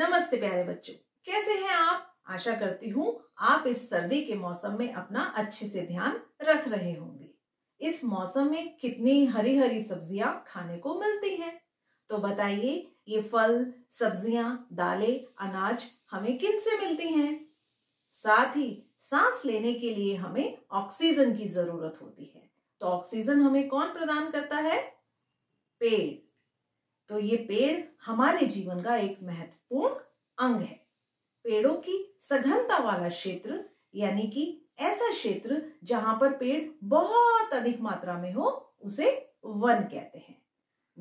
नमस्ते प्यारे बच्चों कैसे हैं आप आशा करती हूँ आप इस सर्दी के मौसम में अपना अच्छे से ध्यान रख रहे होंगे इस मौसम में कितनी हरी हरी सब्जियां खाने को मिलती हैं तो बताइए ये फल सब्जियां दालें अनाज हमें किन से मिलती हैं साथ ही सांस लेने के लिए हमें ऑक्सीजन की जरूरत होती है तो ऑक्सीजन हमें कौन प्रदान करता है पेड़ तो ये पेड़ हमारे जीवन का एक महत्वपूर्ण अंग है पेड़ों की सघनता वाला क्षेत्र यानी कि ऐसा क्षेत्र जहां पर पेड़ बहुत अधिक मात्रा में हो उसे वन कहते हैं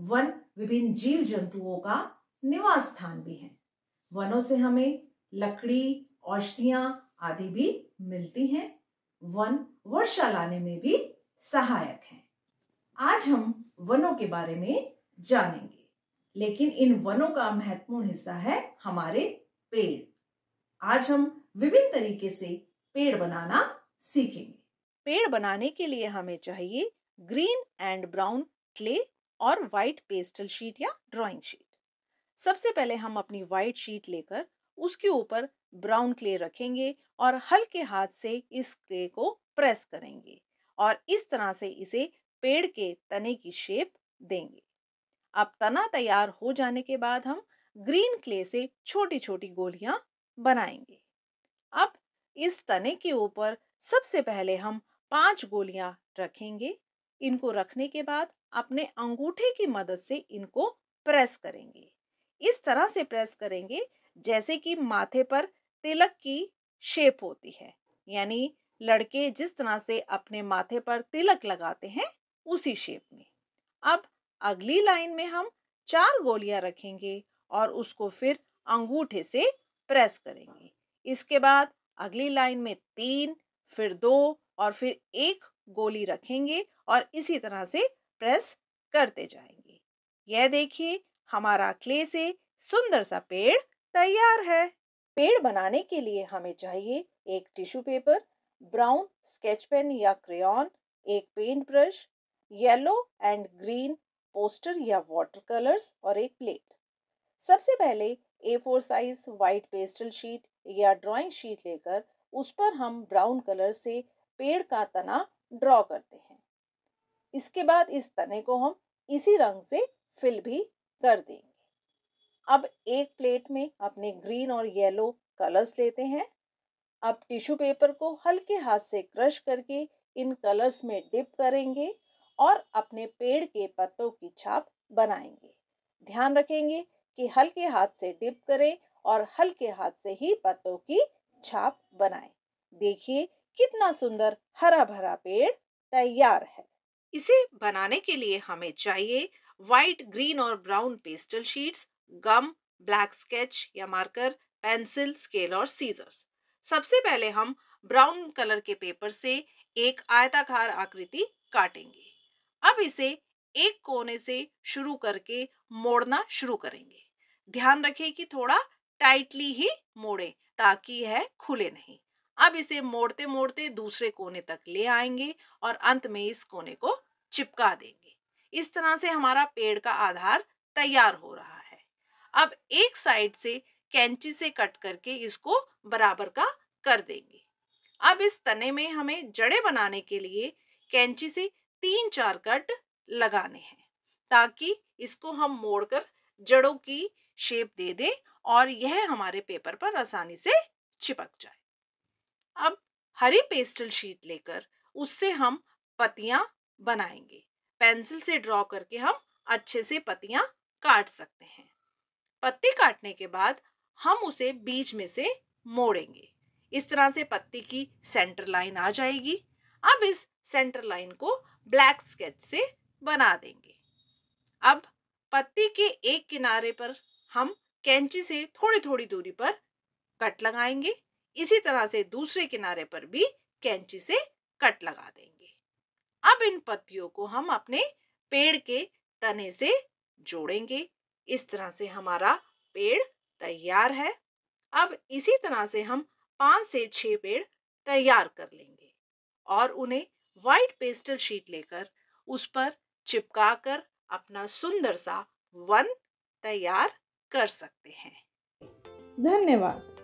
वन विभिन्न जीव जंतुओं का निवास स्थान भी है वनों से हमें लकड़ी औषधियां आदि भी मिलती हैं वन वर्षा लाने में भी सहायक है आज हम वनों के बारे में जानेंगे लेकिन इन वनों का महत्वपूर्ण हिस्सा है हमारे पेड़ आज हम विभिन्न तरीके से पेड़ बनाना सीखेंगे पेड़ बनाने के लिए हमें चाहिए ग्रीन एंड ब्राउन क्ले और व्हाइट पेस्टल शीट या ड्राइंग शीट सबसे पहले हम अपनी व्हाइट शीट लेकर उसके ऊपर ब्राउन क्ले रखेंगे और हल्के हाथ से इस क्ले को प्रेस करेंगे और इस तरह से इसे पेड़ के तने की शेप देंगे अब तना तैयार हो जाने के बाद हम ग्रीन क्ले से छोटी छोटी गोलियां बनाएंगे अब इस तने के ऊपर सबसे पहले हम पांच गोलियां रखेंगे इनको रखने के बाद अपने अंगूठे की मदद से इनको प्रेस करेंगे इस तरह से प्रेस करेंगे जैसे कि माथे पर तिलक की शेप होती है यानी लड़के जिस तरह से अपने माथे पर तिलक लगाते हैं उसी शेप में अब अगली लाइन में हम चार गोलियां रखेंगे और उसको फिर अंगूठे से प्रेस करेंगे इसके बाद अगली लाइन में तीन फिर दो और फिर एक गोली रखेंगे और इसी तरह से प्रेस करते जाएंगे यह देखिए हमारा क्ले से सुंदर सा पेड़ तैयार है पेड़ बनाने के लिए हमें चाहिए एक tissue paper brown sketch pen या क्रेयॉन एक paint brush yellow and green poster या वाटर कलर्स और एक प्लेट सबसे पहले A four size white pastel sheet या ड्राइंग शीट लेकर उस पर हम ब्राउन कलर से पेड़ का तना ड्रॉ करते हैं इसके बाद इस तने को हम इसी रंग से फिल भी कर देंगे अब एक प्लेट में अपने ग्रीन और येलो कलर्स लेते हैं अब टिश्यू पेपर को हल्के हाथ से क्रश करके इन कलर्स में डिप करेंगे और अपने पेड़ के पत्तों की छाप बनाएंगे ध्यान रखेंगे कि हल्के हाथ से डिप करें और हल्के हाथ से ही पत्तों की छाप बनाएं। देखिए कितना सुंदर हरा भरा पेड़ तैयार है इसे बनाने के लिए हमें चाहिए व्हाइट ग्रीन और brown pastel sheets gum black sketch या मार्कर पेंसिल स्केल और सीजर्स सबसे पहले हम ब्राउन कलर के पेपर से एक आयताकार आकृति काटेंगे अब इसे एक कोने से शुरू करके मोड़ना शुरू करेंगे ध्यान रखें कि थोड़ा टाइटली ही मोड़ें ताकि यह खुले नहीं अब इसे मोड़ते मोड़ते दूसरे कोने तक ले आएंगे और अंत में इस कोने को चिपका देंगे इस तरह से हमारा पेड़ का आधार तैयार हो रहा है अब एक साइड से कैंची से कट करके इसको बराबर का कर देंगे अब इस तने में हमें जड़े बनाने के लिए कैंची से तीन चार कट लगाने हैं ताकि इसको हम मोड़कर जड़ों की शेप दे दें और यह हमारे पेपर पर आसानी से चिपक जाए अब हरी पेस्टल शीट लेकर उससे हम पतियां बनाएंगे पेंसिल से ड्रॉ करके हम अच्छे से पतियां काट सकते हैं पत्ती काटने के बाद हम उसे बीच में से मोड़ेंगे इस तरह से पत्ती की सेंटर लाइन आ जाएगी अब इस सेंटर लाइन को ब्लैक स्केच से बना देंगे अब पत्ती के एक किनारे पर हम कैंची से थोड़ी थोड़ी दूरी पर कट लगाएंगे इसी तरह से दूसरे किनारे पर भी कैंची से कट लगा देंगे अब इन पत्तियों को हम अपने पेड़ के तने से जोड़ेंगे इस तरह से हमारा पेड़ तैयार है अब इसी तरह से हम पांच से छह पेड़ तैयार कर लेंगे और उन्हें व्हाइट पेस्टल शीट लेकर उस पर चिपका कर अपना सुंदर सा वन तैयार कर सकते हैं धन्यवाद